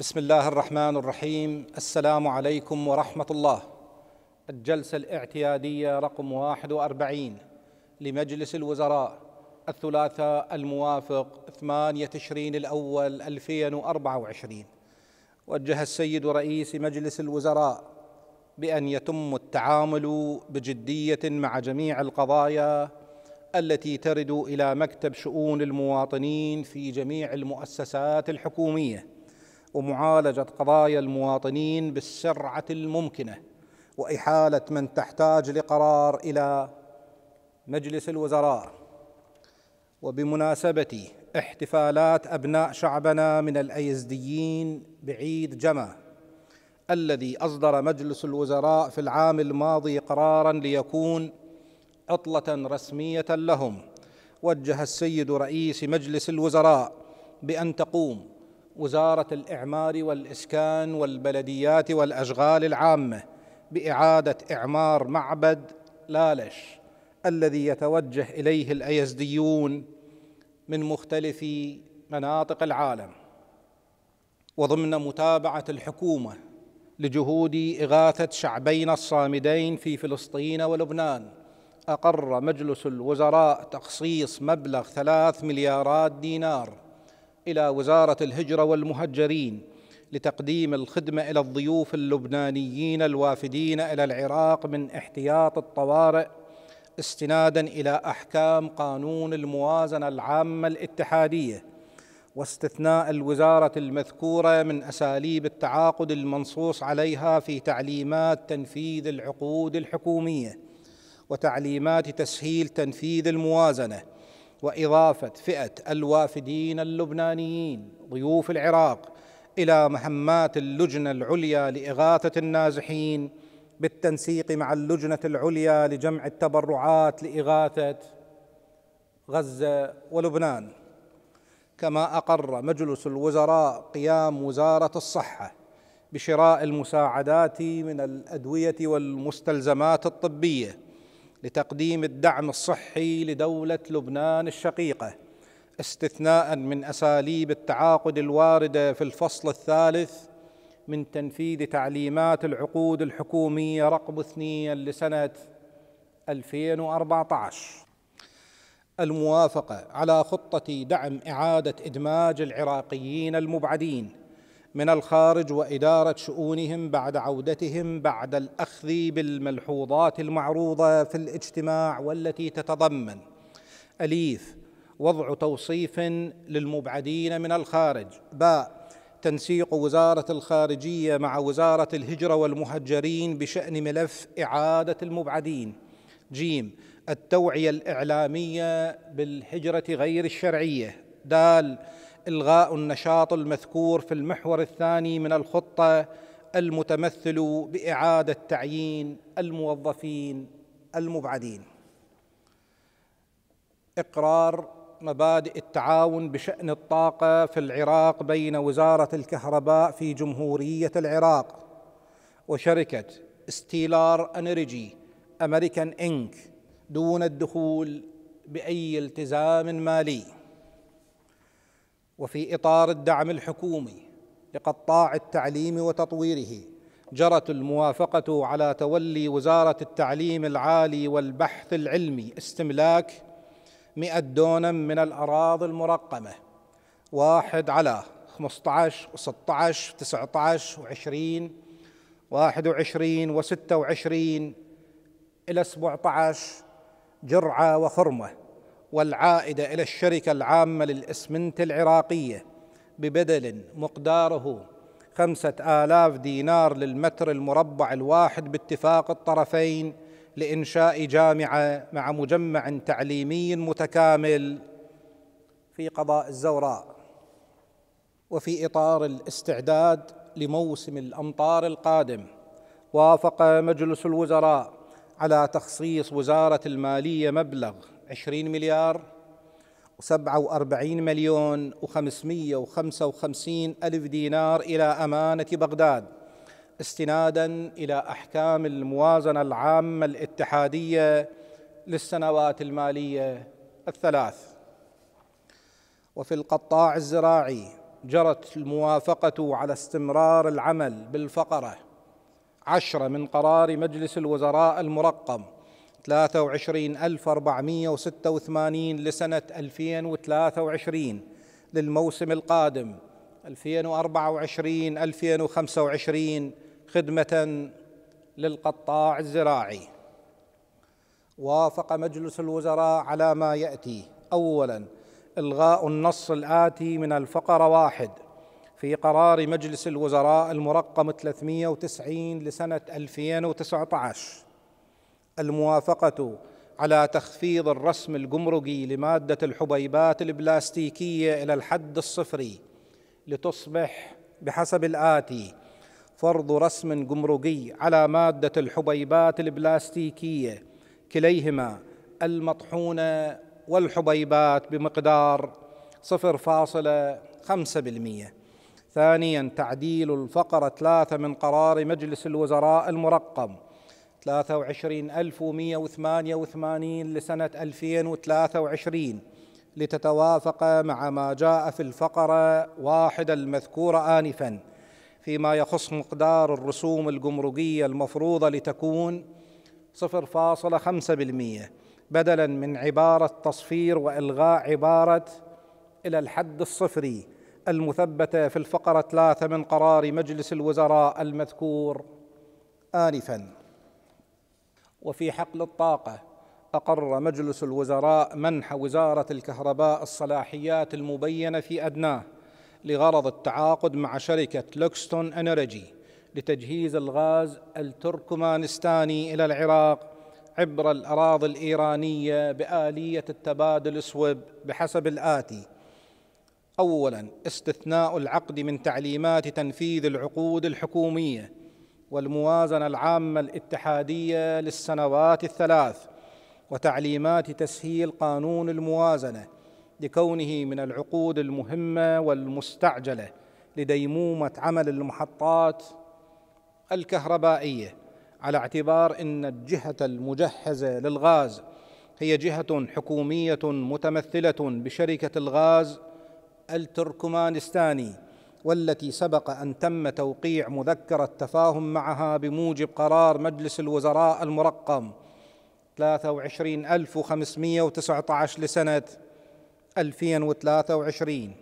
بسم الله الرحمن الرحيم السلام عليكم ورحمة الله الجلسة الاعتيادية رقم 41 لمجلس الوزراء الثلاثاء الموافق 8 تشرين الأول 2024 وجه السيد رئيس مجلس الوزراء بأن يتم التعامل بجدية مع جميع القضايا التي ترد إلى مكتب شؤون المواطنين في جميع المؤسسات الحكومية ومعالجه قضايا المواطنين بالسرعه الممكنه واحاله من تحتاج لقرار الى مجلس الوزراء وبمناسبه احتفالات ابناء شعبنا من الايزديين بعيد جمع الذي اصدر مجلس الوزراء في العام الماضي قرارا ليكون عطله رسميه لهم وجه السيد رئيس مجلس الوزراء بان تقوم وزاره الاعمار والاسكان والبلديات والاشغال العامه باعاده اعمار معبد لالش الذي يتوجه اليه الايزديون من مختلف مناطق العالم وضمن متابعه الحكومه لجهود اغاثه شعبين الصامدين في فلسطين ولبنان اقر مجلس الوزراء تخصيص مبلغ ثلاث مليارات دينار الى وزاره الهجره والمهجرين لتقديم الخدمه الى الضيوف اللبنانيين الوافدين الى العراق من احتياط الطوارئ استنادا الى احكام قانون الموازنه العامه الاتحاديه واستثناء الوزاره المذكوره من اساليب التعاقد المنصوص عليها في تعليمات تنفيذ العقود الحكوميه وتعليمات تسهيل تنفيذ الموازنه واضافه فئه الوافدين اللبنانيين ضيوف العراق الى مهمات اللجنه العليا لاغاثه النازحين بالتنسيق مع اللجنه العليا لجمع التبرعات لاغاثه غزه ولبنان كما اقر مجلس الوزراء قيام وزاره الصحه بشراء المساعدات من الادويه والمستلزمات الطبيه لتقديم الدعم الصحي لدولة لبنان الشقيقة استثناء من أساليب التعاقد الواردة في الفصل الثالث من تنفيذ تعليمات العقود الحكومية رقم اثنين لسنة 2014 الموافقة على خطة دعم إعادة إدماج العراقيين المبعدين من الخارج واداره شؤونهم بعد عودتهم بعد الاخذ بالملحوظات المعروضه في الاجتماع والتي تتضمن اليف وضع توصيف للمبعدين من الخارج باء تنسيق وزاره الخارجيه مع وزاره الهجره والمهجرين بشان ملف اعاده المبعدين جيم التوعيه الاعلاميه بالهجره غير الشرعيه دال إلغاء النشاط المذكور في المحور الثاني من الخطة المتمثل بإعادة تعيين الموظفين المبعدين إقرار مبادئ التعاون بشأن الطاقة في العراق بين وزارة الكهرباء في جمهورية العراق وشركة ستيلار أنرجي أمريكان إنك دون الدخول بأي التزام مالي وفي اطار الدعم الحكومي لقطاع التعليم وتطويره جرت الموافقه على تولي وزاره التعليم العالي والبحث العلمي استملاك 100 دونم من الاراضي المرقمه واحد على 15 و16 19 و20 21 و26 الى 17 جرعه وخرمه والعائدة إلى الشركة العامة للإسمنت العراقية ببدل مقداره خمسة آلاف دينار للمتر المربع الواحد باتفاق الطرفين لإنشاء جامعة مع مجمع تعليمي متكامل في قضاء الزوراء وفي إطار الاستعداد لموسم الأمطار القادم وافق مجلس الوزراء على تخصيص وزارة المالية مبلغ 20 مليار و47 مليون و555 ألف دينار إلى أمانة بغداد استنادا إلى أحكام الموازنة العامة الاتحادية للسنوات المالية الثلاث وفي القطاع الزراعي جرت الموافقة على استمرار العمل بالفقرة عشرة من قرار مجلس الوزراء المرقم 23486 لسنة 2023 للموسم القادم 2024 2025 خدمة للقطاع الزراعي وافق مجلس الوزراء على ما يأتي أولاً إلغاء النص الآتي من الفقرة واحد في قرار مجلس الوزراء المرقم 390 لسنة 2019 الموافقه على تخفيض الرسم الجمركي لماده الحبيبات البلاستيكيه الى الحد الصفري لتصبح بحسب الاتي فرض رسم جمركي على ماده الحبيبات البلاستيكيه كليهما المطحونه والحبيبات بمقدار 0.5% ثانيا تعديل الفقره 3 من قرار مجلس الوزراء المرقم 23188 لسنة 2023 لتتوافق مع ما جاء في الفقرة واحد المذكورة آنفا فيما يخص مقدار الرسوم الجمركية المفروضة لتكون 0.5% بدلا من عبارة تصفير وإلغاء عبارة إلى الحد الصفري المثبتة في الفقرة 3 من قرار مجلس الوزراء المذكور آنفاً وفي حقل الطاقة أقر مجلس الوزراء منح وزارة الكهرباء الصلاحيات المبينة في أدناه لغرض التعاقد مع شركة لوكستون انرجي لتجهيز الغاز التركمانستاني إلى العراق عبر الأراضي الإيرانية بآلية التبادل سويب بحسب الآتي أولا استثناء العقد من تعليمات تنفيذ العقود الحكومية والموازنة العامة الاتحادية للسنوات الثلاث وتعليمات تسهيل قانون الموازنة لكونه من العقود المهمة والمستعجلة لديمومة عمل المحطات الكهربائية على اعتبار أن الجهة المجهزة للغاز هي جهة حكومية متمثلة بشركة الغاز التركمانستاني والتي سبق ان تم توقيع مذكره تفاهم معها بموجب قرار مجلس الوزراء المرقم 23519 لسنه 2023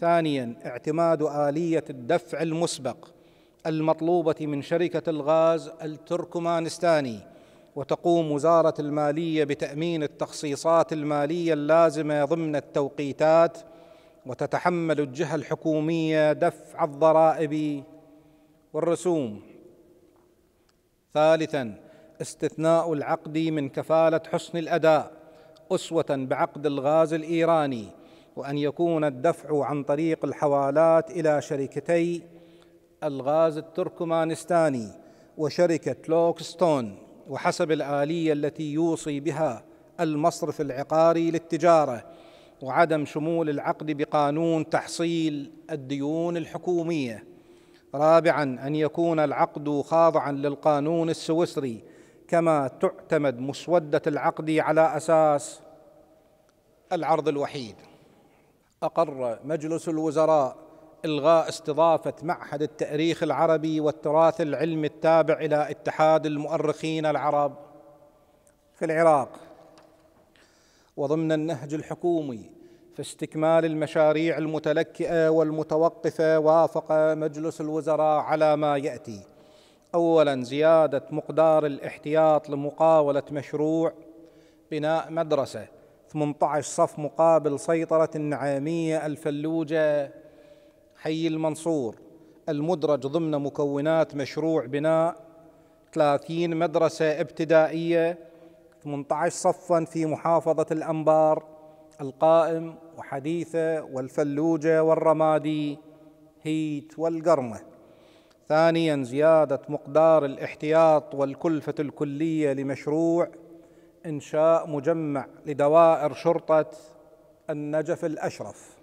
ثانيا اعتماد اليه الدفع المسبق المطلوبه من شركه الغاز التركمانستاني وتقوم وزاره الماليه بتامين التخصيصات الماليه اللازمه ضمن التوقيتات وتتحمل الجهة الحكومية دفع الضرائب والرسوم ثالثا استثناء العقد من كفالة حسن الأداء أسوة بعقد الغاز الإيراني وأن يكون الدفع عن طريق الحوالات إلى شركتي الغاز التركمانستاني وشركة لوكستون وحسب الآلية التي يوصي بها المصرف العقاري للتجارة وعدم شمول العقد بقانون تحصيل الديون الحكوميه رابعا ان يكون العقد خاضعا للقانون السويسري كما تعتمد مسوده العقد على اساس العرض الوحيد اقر مجلس الوزراء الغاء استضافه معهد التاريخ العربي والتراث العلمي التابع الى اتحاد المؤرخين العرب في العراق وضمن النهج الحكومي في استكمال المشاريع المتلكئه والمتوقفه وافق مجلس الوزراء على ما ياتي اولا زياده مقدار الاحتياط لمقاوله مشروع بناء مدرسه 18 صف مقابل سيطره النعاميه الفلوجه حي المنصور المدرج ضمن مكونات مشروع بناء 30 مدرسه ابتدائيه 18 صفا في محافظة الأنبار القائم وحديثة والفلوجة والرمادي هيت والقرمة ثانيا زيادة مقدار الاحتياط والكلفة الكلية لمشروع إنشاء مجمع لدوائر شرطة النجف الأشرف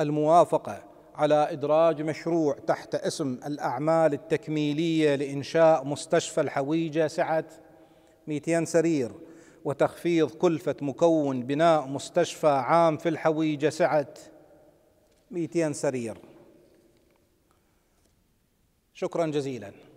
الموافقة على إدراج مشروع تحت اسم الأعمال التكميلية لإنشاء مستشفى الحويجة سعة 200 سرير وتخفيض كلفة مكون بناء مستشفى عام في الحويجة سعة 200 سرير شكرا جزيلا